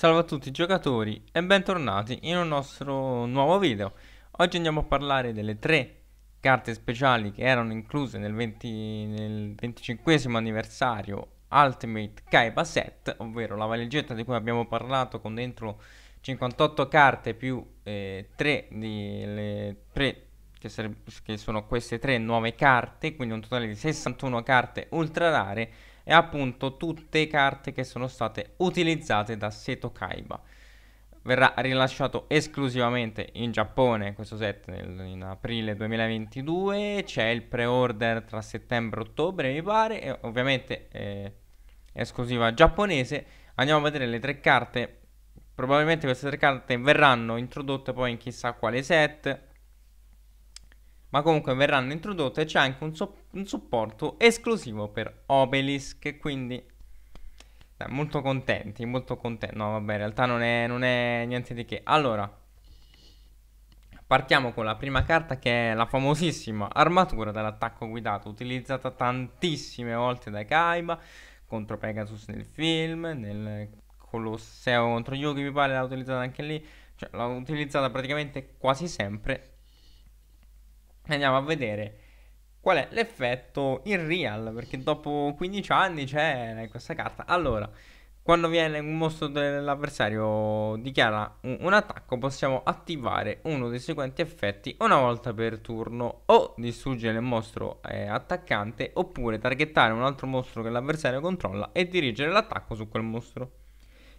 Salve a tutti giocatori e bentornati in un nostro nuovo video Oggi andiamo a parlare delle tre carte speciali che erano incluse nel, 20, nel 25 anniversario Ultimate Kaiba Set Ovvero la valigetta di cui abbiamo parlato con dentro 58 carte più eh, 3 di 3 che, che sono queste tre nuove carte Quindi un totale di 61 carte ultra rare e appunto tutte carte che sono state utilizzate da Seto Kaiba. Verrà rilasciato esclusivamente in Giappone questo set nel, in aprile 2022, c'è il pre-order tra settembre e ottobre mi pare, e ovviamente eh, esclusiva giapponese. Andiamo a vedere le tre carte, probabilmente queste tre carte verranno introdotte poi in chissà quale set, ma comunque verranno introdotte. C'è anche un, so- un, supporto esclusivo per Obelisk, quindi eh, molto contenti, molto contenti. No, vabbè, in realtà non è, non è niente di che. Allora, partiamo con la prima carta che è la famosissima armatura dell'attacco guidato, utilizzata tantissime volte da Kaiba contro Pegasus nel film, nel Colosseo contro Yugi mi pare l'ha utilizzata anche lì, cioè l'ha utilizzata praticamente quasi sempre andiamo a vedere qual è l'effetto in real, perché dopo 15 anni c'è eh, questa carta. Allora, quando viene un mostro dell'avversario dichiara un, un, attacco, possiamo attivare uno dei seguenti effetti una volta per turno o distruggere il mostro eh, attaccante oppure targettare un altro mostro che l'avversario controlla e dirigere l'attacco su quel mostro.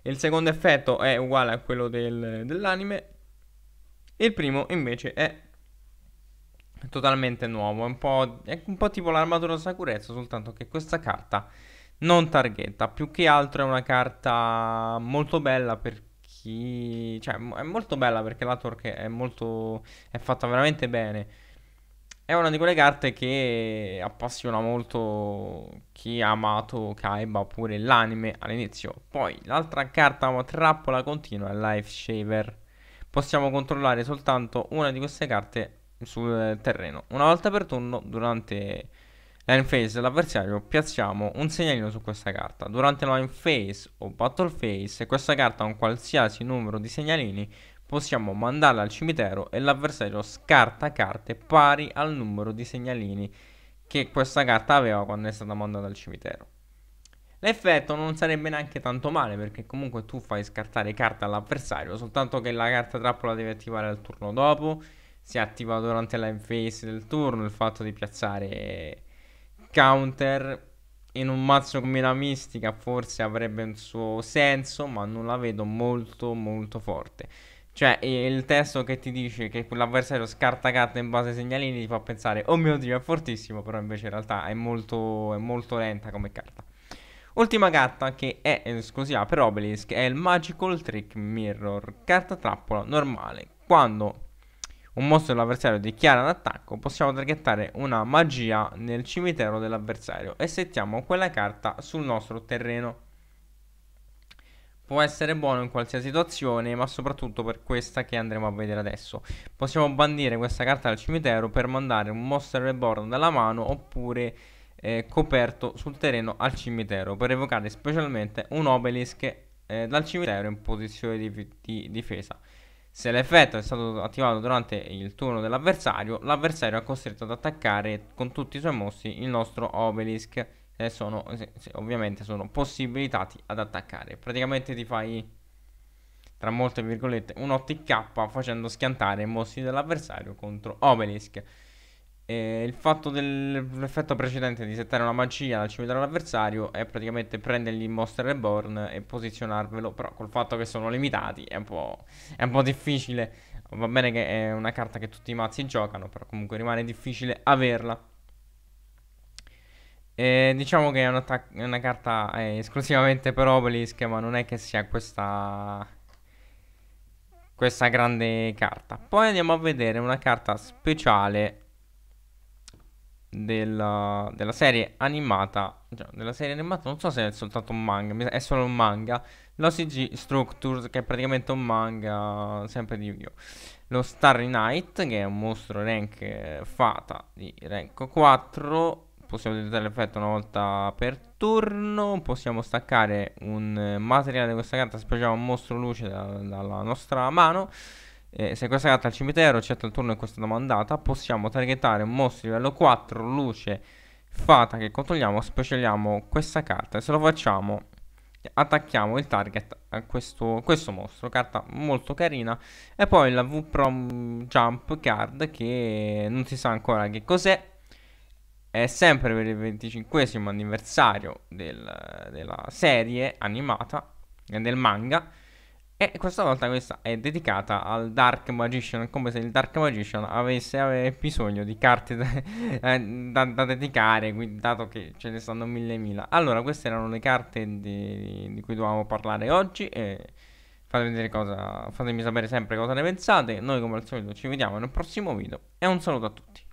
Il secondo effetto è uguale a quello del, dell'anime, il primo invece è totalmente nuovo. È un po', è un po tipo l'armatura sicurezza, soltanto che questa carta non targhetta. Più che altro è una carta molto bella per chi... Cioè, è molto bella perché la Torque è molto... è fatta veramente bene. È una di quelle carte che appassiona molto chi ha amato Kaiba oppure l'anime all'inizio. Poi l'altra carta trappola continua è Life Shaver. Possiamo controllare soltanto una di queste carte sul terreno. Una volta per turno, durante la line phase dell'avversario, piazziamo un segnalino su questa carta. Durante la line phase o battle phase, se questa carta ha un qualsiasi numero di segnalini, possiamo mandarla al cimitero e l'avversario scarta carte pari al numero di segnalini che questa carta aveva quando è stata mandata al cimitero. L'effetto non sarebbe neanche tanto male perché comunque tu fai scartare carte all'avversario, soltanto che la carta trappola devi attivare al turno dopo si attiva durante la phase del turno il fatto di piazzare counter in un mazzo come la mistica forse avrebbe un suo senso ma non la vedo molto molto forte cioè il testo che ti dice che quell'avversario scarta carta in base ai segnalini ti fa pensare oh mio dio è fortissimo però invece in realtà è molto, è molto lenta come carta Ultima carta che è esclusiva per Obelisk è il Magical Trick Mirror, carta trappola normale. Quando un mostro dell'avversario dichiara l'attacco, possiamo targettare una magia nel cimitero dell'avversario e settiamo quella carta sul nostro terreno. Può essere buono in qualsiasi situazione, ma soprattutto per questa che andremo a vedere adesso. Possiamo bandire questa carta dal cimitero per mandare un mostro reborn dalla mano oppure eh, coperto sul terreno al cimitero per evocare specialmente un obelisk eh, dal cimitero in posizione di, di difesa. Se l'effetto è stato attivato durante il turno dell'avversario, l'avversario è costretto ad attaccare con tutti i suoi mossi il nostro obelisk. Eh, sono, se, se, ovviamente sono possibilitati ad attaccare. Praticamente ti fai, tra molte virgolette, un OTK facendo schiantare i mostri dell'avversario contro obelisk eh, il fatto dell'effetto precedente di settare una magia dal cimitero all'avversario è praticamente prendergli in Monster Reborn e posizionarvelo, però col fatto che sono limitati è un po', è un po difficile. Va bene che è una carta che tutti i mazzi giocano, però comunque rimane difficile averla. E diciamo che è, un è una carta eh, esclusivamente per Obelisk, ma non è che sia questa questa grande carta. Poi andiamo a vedere una carta speciale della, della, serie animata, cioè della serie animata, non so se è soltanto un manga, è solo un manga, l'OCG Structures, che è praticamente un manga sempre di Yu-Gi-Oh! Lo Starry Knight, che è un mostro rank fata di rank 4, possiamo utilizzare l'effetto una volta per turno, possiamo staccare un eh, materiale di questa carta, speciamo un mostro luce da, dalla nostra mano, eh, è al cimitero, eccetto il turno in questa domandata, possiamo targetare un mostro livello 4, luce, fata che controlliamo, specialiamo questa carta e se lo facciamo attacchiamo il target a questo, questo mostro, carta molto carina e poi la V-Prom Jump Card che non si sa ancora che cos'è è sempre per il 25 anniversario del, della serie animata e del manga e questa volta questa è dedicata al Dark Magician, come se il Dark Magician avesse, bisogno di carte da, eh, da, da dedicare, dato che ce ne stanno mille mila. Allora, queste erano le carte di, di cui dovevamo parlare oggi. Fatemi, cosa, fatemi sapere sempre cosa ne pensate. Noi come al solito ci vediamo nel prossimo video e un saluto a tutti.